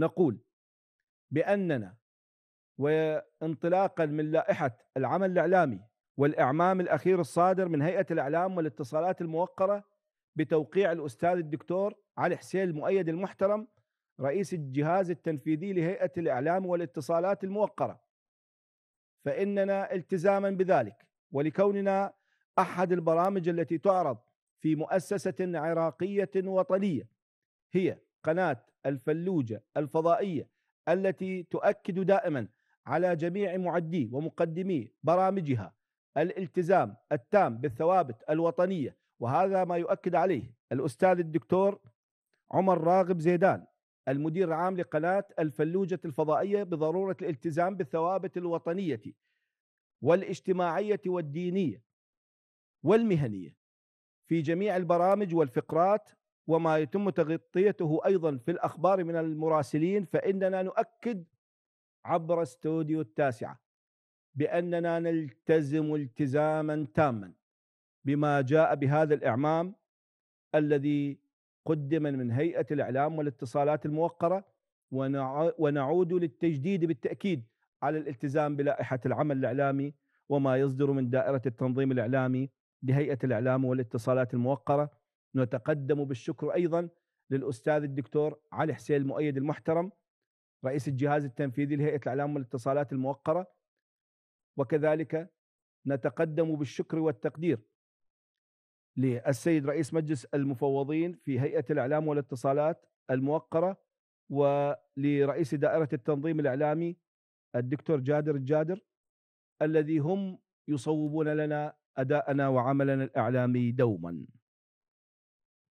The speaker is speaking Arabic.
نقول بأننا وانطلاقا من لائحة العمل الإعلامي والإعمام الأخير الصادر من هيئة الإعلام والاتصالات الموقرة بتوقيع الأستاذ الدكتور علي حسين المؤيد المحترم رئيس الجهاز التنفيذي لهيئة الإعلام والاتصالات الموقرة فإننا التزاما بذلك ولكوننا أحد البرامج التي تعرض في مؤسسة عراقية وطنية هي قناة الفلوجة الفضائية التي تؤكد دائما على جميع معدي ومقدمي برامجها الالتزام التام بالثوابت الوطنية وهذا ما يؤكد عليه الأستاذ الدكتور عمر راغب زيدان المدير العام لقناة الفلوجة الفضائية بضرورة الالتزام بالثوابت الوطنية والاجتماعية والدينية والمهنية في جميع البرامج والفقرات وما يتم تغطيته أيضا في الأخبار من المراسلين فإننا نؤكد عبر استوديو التاسعة بأننا نلتزم التزاما تاما بما جاء بهذا الإعمام الذي قدم من هيئة الإعلام والاتصالات الموقرة ونعود للتجديد بالتأكيد على الالتزام بلائحة العمل الإعلامي وما يصدر من دائرة التنظيم الإعلامي لهيئة الإعلام والاتصالات الموقرة نتقدم بالشكر أيضا للأستاذ الدكتور علي حسين المؤيد المحترم رئيس الجهاز التنفيذي لهيئة الإعلام والاتصالات الموقرة وكذلك نتقدم بالشكر والتقدير للسيد رئيس مجلس المفوضين في هيئة الإعلام والاتصالات الموقرة ولرئيس دائرة التنظيم الإعلامي الدكتور جادر الجادر الذي هم يصوبون لنا أداءنا وعملنا الإعلامي دوماً